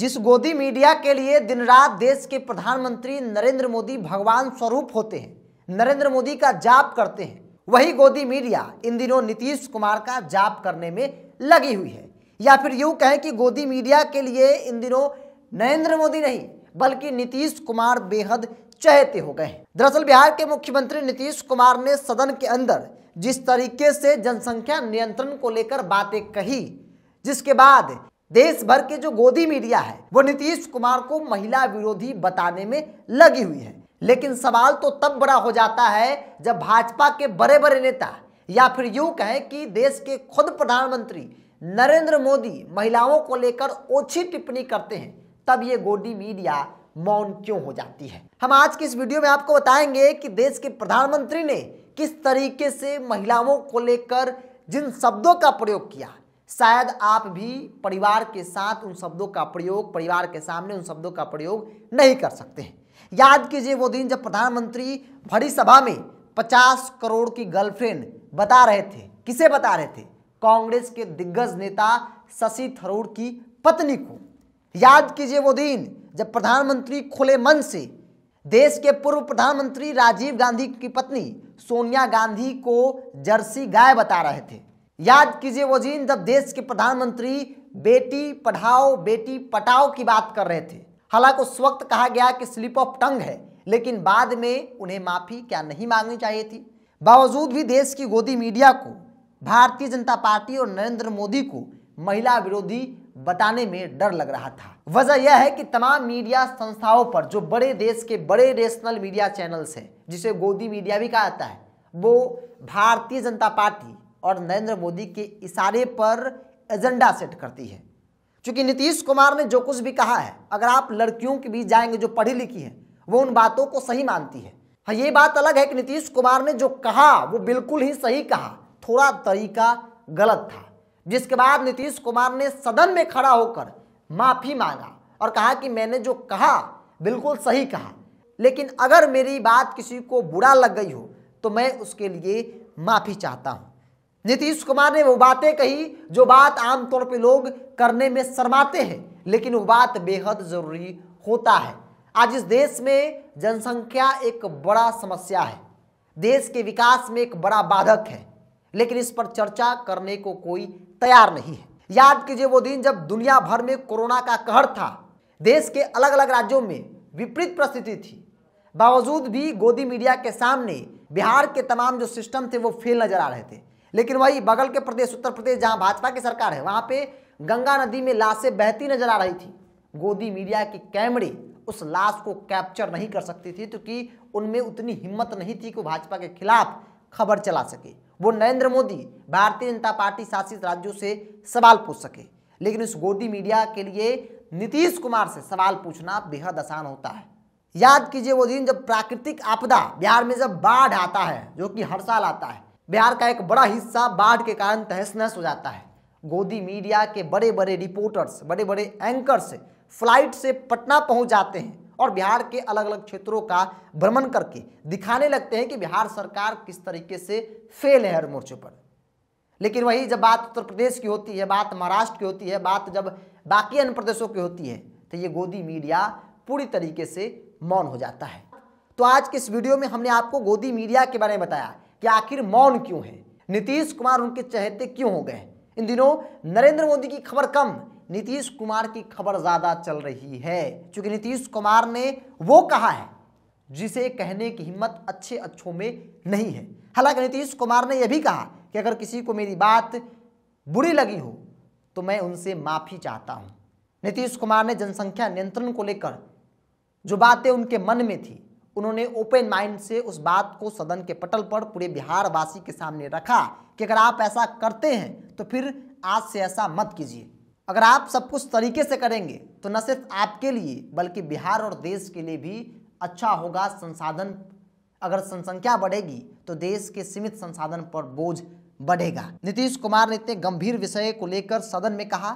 जिस गोदी मीडिया के लिए दिन रात देश के प्रधानमंत्री नरेंद्र मोदी भगवान स्वरूप होते हैं नरेंद्र मोदी का जाप करते हैं वही गोदी मीडिया इन दिनों नीतीश कुमार का जाप करने में लगी हुई है या फिर यूँ कहें कि गोदी मीडिया के लिए इन दिनों नरेंद्र मोदी नहीं बल्कि नीतीश कुमार बेहद चहेते हो गए हैं दरअसल बिहार के मुख्यमंत्री नीतीश कुमार ने सदन के अंदर जिस तरीके से जनसंख्या नियंत्रण को लेकर बातें कही जिसके बाद देश भर के जो गोदी मीडिया है वो नीतीश कुमार को महिला विरोधी बताने में लगी हुई है लेकिन सवाल तो तब बड़ा हो जाता है जब भाजपा के बड़े बड़े नेता या फिर यूं कहें कि देश के खुद प्रधानमंत्री नरेंद्र मोदी महिलाओं को लेकर ओछी टिप्पणी करते हैं तब ये गोदी मीडिया मौन क्यों हो जाती है हम आज की इस वीडियो में आपको बताएंगे कि देश के प्रधानमंत्री ने किस तरीके से महिलाओं को लेकर जिन शब्दों का प्रयोग किया शायद आप भी परिवार के साथ उन शब्दों का प्रयोग परिवार के सामने उन शब्दों का प्रयोग नहीं कर सकते हैं याद कीजिए वो दिन जब प्रधानमंत्री भरी सभा में पचास करोड़ की गर्लफ्रेंड बता रहे थे किसे बता रहे थे कांग्रेस के दिग्गज नेता शशि थरूर की पत्नी को याद कीजिए वो दिन जब प्रधानमंत्री खुले मन से देश के पूर्व प्रधानमंत्री राजीव गांधी की पत्नी सोनिया गांधी को जर्सी गाय बता रहे थे याद कीजिए वो दिन जब देश के प्रधानमंत्री बेटी पढ़ाओ बेटी पटाओ की बात कर रहे थे हालांकि उस वक्त कहा गया कि स्लिप ऑफ टंग है लेकिन बाद में उन्हें माफ़ी क्या नहीं मांगनी चाहिए थी बावजूद भी देश की गोदी मीडिया को भारतीय जनता पार्टी और नरेंद्र मोदी को महिला विरोधी बताने में डर लग रहा था वजह यह है कि तमाम मीडिया संस्थाओं पर जो बड़े देश के बड़े नेशनल मीडिया चैनल्स हैं जिसे गोदी मीडिया भी कहा जाता है वो भारतीय जनता पार्टी और नरेंद्र मोदी के इशारे पर एजेंडा सेट करती है क्योंकि नीतीश कुमार ने जो कुछ भी कहा है अगर आप लड़कियों के बीच जाएंगे जो पढ़ी लिखी है वो उन बातों को सही मानती है हाँ ये बात अलग है कि नीतीश कुमार ने जो कहा वो बिल्कुल ही सही कहा थोड़ा तरीका गलत था जिसके बाद नीतीश कुमार ने सदन में खड़ा होकर माफ़ी मांगा और कहा कि मैंने जो कहा बिल्कुल सही कहा लेकिन अगर मेरी बात किसी को बुरा लग गई हो तो मैं उसके लिए माफ़ी चाहता हूँ नीतीश कुमार ने वो बातें कही जो बात आमतौर पर लोग करने में शर्माते हैं लेकिन वो बात बेहद ज़रूरी होता है आज इस देश में जनसंख्या एक बड़ा समस्या है देश के विकास में एक बड़ा बाधक है लेकिन इस पर चर्चा करने को कोई तैयार नहीं है याद कीजिए वो दिन जब दुनिया भर में कोरोना का कहर था देश के अलग अलग राज्यों में विपरीत परिस्थिति थी बावजूद भी गोदी मीडिया के सामने बिहार के तमाम जो सिस्टम थे वो फेल नजर आ रहे थे लेकिन वही बगल के प्रदेश उत्तर प्रदेश जहाँ भाजपा की सरकार है वहाँ पे गंगा नदी में लाशें बहती नजर आ रही थी गोदी मीडिया के कैमरे उस लाश को कैप्चर नहीं कर सकती थी क्योंकि तो उनमें उतनी हिम्मत नहीं थी कि भाजपा के खिलाफ खबर चला सके वो नरेंद्र मोदी भारतीय जनता पार्टी शासित राज्यों से सवाल पूछ सके लेकिन उस गोदी मीडिया के लिए नीतीश कुमार से सवाल पूछना बेहद आसान होता है याद कीजिए वो दिन जब प्राकृतिक आपदा बिहार में जब बाढ़ आता है जो कि हर साल आता है बिहार का एक बड़ा हिस्सा बाढ़ के कारण तहस नहस हो जाता है गोदी मीडिया के बड़े बड़े रिपोर्टर्स बड़े बड़े एंकर्स फ्लाइट से पटना पहुंच जाते हैं और बिहार के अलग अलग क्षेत्रों का भ्रमण करके दिखाने लगते हैं कि बिहार सरकार किस तरीके से फेल है हर मोर्चे पर लेकिन वही जब बात उत्तर प्रदेश की होती है बात महाराष्ट्र की होती है बात जब बाकी अन्य प्रदेशों की होती है तो ये गोदी मीडिया पूरी तरीके से मौन हो जाता है तो आज के इस वीडियो में हमने आपको गोदी मीडिया के बारे में बताया कि आखिर मौन क्यों है नीतीश कुमार उनके चहेते क्यों हो गए इन दिनों नरेंद्र मोदी की खबर कम नीतीश कुमार की खबर ज़्यादा चल रही है क्योंकि नीतीश कुमार ने वो कहा है जिसे कहने की हिम्मत अच्छे अच्छों में नहीं है हालांकि नीतीश कुमार ने यह भी कहा कि अगर किसी को मेरी बात बुरी लगी हो तो मैं उनसे माफ़ी चाहता हूँ नीतीश कुमार ने जनसंख्या नियंत्रण को लेकर जो बातें उनके मन में थी उन्होंने ओपन माइंड से उस बात को सदन के पटल पर पूरे बिहारवासी के सामने रखा कि अगर आप ऐसा करते हैं तो फिर आज से ऐसा मत कीजिए अगर आप सब कुछ तरीके से करेंगे तो न सिर्फ आपके लिए बल्कि बिहार और देश के लिए भी अच्छा होगा संसाधन अगर जनसंख्या बढ़ेगी तो देश के सीमित संसाधन पर बोझ बढ़ेगा नीतीश कुमार ने इतने गंभीर विषय को लेकर सदन में कहा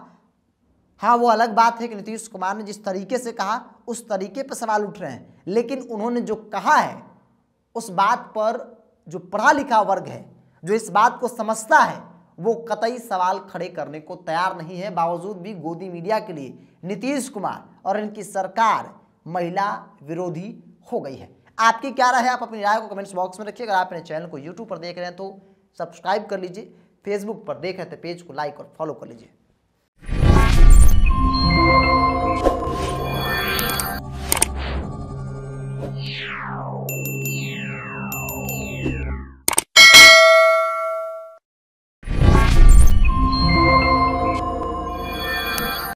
हाँ वो अलग बात है कि नीतीश कुमार ने जिस तरीके से कहा उस तरीके पर सवाल उठ रहे हैं लेकिन उन्होंने जो कहा है उस बात पर जो पढ़ा लिखा वर्ग है जो इस बात को समझता है वो कतई सवाल खड़े करने को तैयार नहीं है बावजूद भी गोदी मीडिया के लिए नीतीश कुमार और इनकी सरकार महिला विरोधी हो गई है आपकी क्या राय है आप अपनी राय को कमेंट्स बॉक्स में रखिए अगर आप अपने चैनल को यूट्यूब पर देख रहे हैं तो सब्सक्राइब कर लीजिए फेसबुक पर देख रहे हैं तो पेज को लाइक और फॉलो कर लीजिए